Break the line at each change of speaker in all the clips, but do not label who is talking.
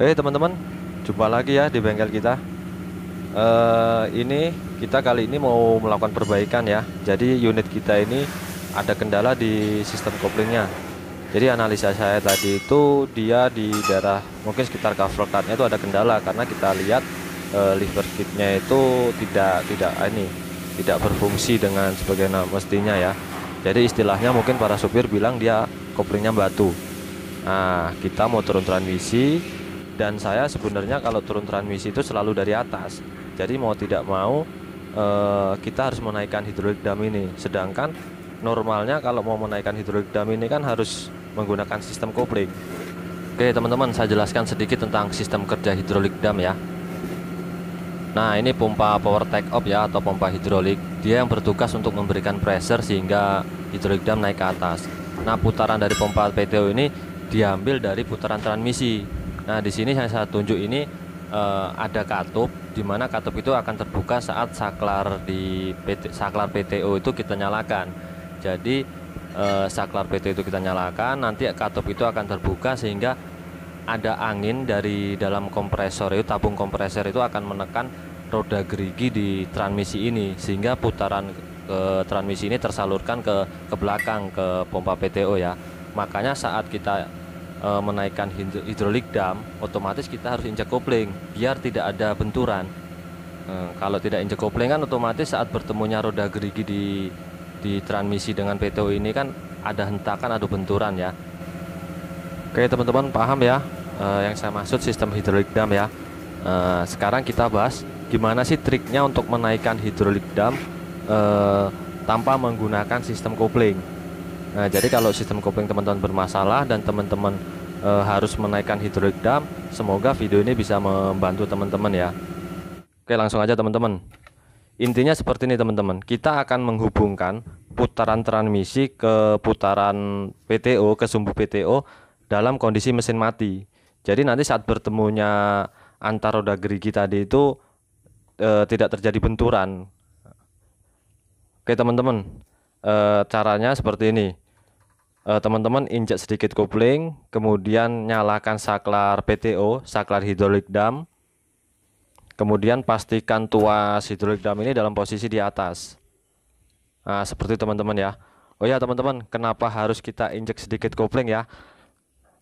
Oke eh, hey, teman-teman, jumpa lagi ya di bengkel kita. Uh, ini kita kali ini mau melakukan perbaikan ya. Jadi unit kita ini ada kendala di sistem koplingnya. Jadi analisa saya tadi itu dia di daerah mungkin sekitar cover cardnya itu ada kendala karena kita lihat uh, eh, lever kitnya itu tidak tidak ah, ini tidak berfungsi dengan sebagaimana mestinya ya. Jadi istilahnya mungkin para supir bilang dia koplingnya batu. Nah kita mau turun transmisi dan saya sebenarnya kalau turun transmisi itu selalu dari atas jadi mau tidak mau eh, kita harus menaikkan hidrolik dam ini sedangkan normalnya kalau mau menaikkan hidrolik dam ini kan harus menggunakan sistem kopling Oke teman-teman saya jelaskan sedikit tentang sistem kerja hidrolik dam ya Nah ini pompa power take off ya atau pompa hidrolik Dia yang bertugas untuk memberikan pressure sehingga hidrolik dam naik ke atas Nah putaran dari pompa PTO ini diambil dari putaran transmisi Nah, di sini yang saya tunjuk ini uh, ada katup di mana katup itu akan terbuka saat saklar di PT, saklar PTO itu kita nyalakan. Jadi uh, saklar PTO itu kita nyalakan, nanti katup itu akan terbuka sehingga ada angin dari dalam kompresor itu tabung kompresor itu akan menekan roda gerigi di transmisi ini sehingga putaran ke transmisi ini tersalurkan ke ke belakang ke pompa PTO ya. Makanya saat kita e, menaikkan hidrolik dam, otomatis kita harus injak kopling biar tidak ada benturan. E, kalau tidak injak kopling kan otomatis saat bertemunya roda gerigi di di transmisi dengan PTO ini kan ada hentakan, atau benturan ya. Oke teman-teman paham ya e, yang saya maksud sistem hidrolik dam ya. E, sekarang kita bahas gimana sih triknya untuk menaikkan hidrolik dam e, tanpa menggunakan sistem kopling. Nah, jadi kalau sistem kopling teman-teman bermasalah dan teman-teman e, harus menaikkan hidrolik dam, semoga video ini bisa membantu teman-teman ya. Oke, langsung aja teman-teman. Intinya seperti ini teman-teman. Kita akan menghubungkan putaran transmisi ke putaran PTO ke sumbu PTO dalam kondisi mesin mati. Jadi nanti saat bertemunya antar roda gerigi tadi itu e, tidak terjadi benturan. Oke, teman-teman. E, caranya seperti ini Eh, teman-teman uh, injak sedikit kopling, kemudian nyalakan saklar PTO, saklar hidrolik dam. Kemudian pastikan tuas hidrolik dam ini dalam posisi di atas. Nah, seperti teman-teman ya. Oh ya teman-teman, kenapa harus kita injek sedikit kopling ya?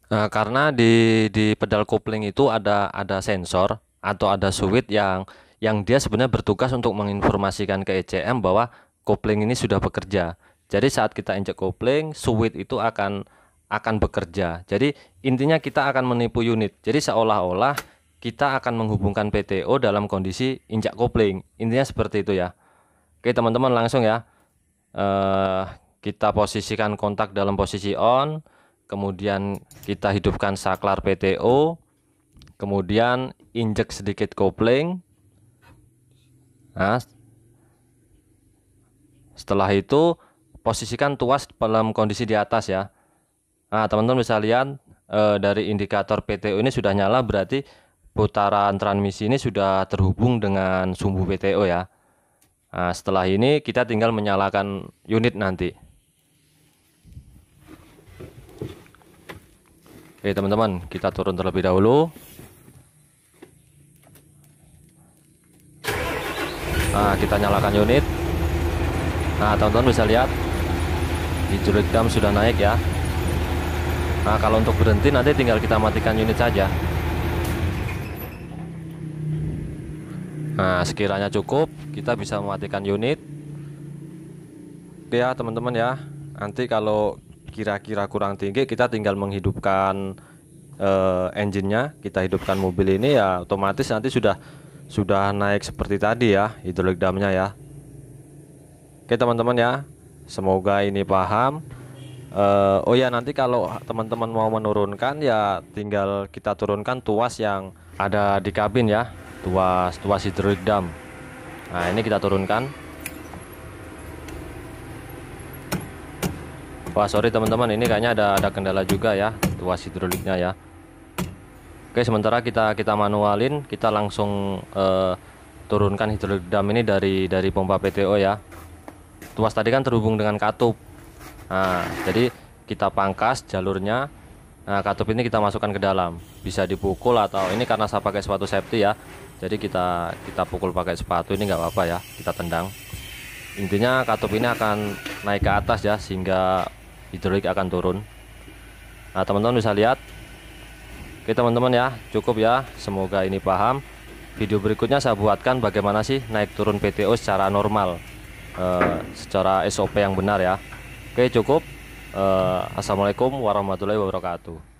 Nah, karena di di pedal kopling itu ada ada sensor atau ada switch yang yang dia sebenarnya bertugas untuk menginformasikan ke ECM bahwa kopling ini sudah bekerja. Jadi saat kita injek kopling, suwit itu akan akan bekerja. Jadi intinya kita akan menipu unit. Jadi seolah-olah kita akan menghubungkan PTO dalam kondisi injak kopling. Intinya seperti itu ya. Oke teman-teman langsung ya. Uh, kita posisikan kontak dalam posisi on, kemudian kita hidupkan saklar PTO, kemudian injek sedikit kopling. Nah, setelah itu posisikan tuas dalam kondisi di atas ya. Nah, teman-teman bisa lihat e, dari indikator PTO ini sudah nyala berarti putaran transmisi ini sudah terhubung dengan sumbu PTO ya. Nah, setelah ini kita tinggal menyalakan unit nanti. Oke, teman-teman, kita turun terlebih dahulu. Nah, kita nyalakan unit. Nah, teman-teman bisa lihat hidrolik dam sudah naik ya nah kalau untuk berhenti nanti tinggal kita matikan unit saja nah sekiranya cukup kita bisa mematikan unit oke ya teman-teman ya nanti kalau kira-kira kurang tinggi kita tinggal menghidupkan uh, engine-nya kita hidupkan mobil ini ya otomatis nanti sudah sudah naik seperti tadi ya hidrolik damnya ya oke teman-teman ya semoga ini paham uh, oh ya nanti kalau teman-teman mau menurunkan ya tinggal kita turunkan tuas yang ada di kabin ya tuas tuas hidrolik dam nah ini kita turunkan Wah sorry teman-teman ini kayaknya ada ada kendala juga ya tuas hidroliknya ya Oke sementara kita kita manualin kita langsung uh, turunkan hidrolik dam ini dari dari pompa PTO ya tuas tadi kan terhubung dengan katup. Nah, jadi kita pangkas jalurnya. Nah, katup ini kita masukkan ke dalam. Bisa dipukul atau ini karena saya pakai sepatu safety ya. Jadi kita kita pukul pakai sepatu ini nggak apa-apa ya. Kita tendang. Intinya katup ini akan naik ke atas ya sehingga hidrolik akan turun. Nah, teman-teman bisa lihat. Oke, teman-teman ya, cukup ya. Semoga ini paham. Video berikutnya saya buatkan bagaimana sih naik turun PTO secara normal uh, secara SOP yang benar ya. Oke, cukup. Uh, Assalamualaikum warahmatullahi wabarakatuh.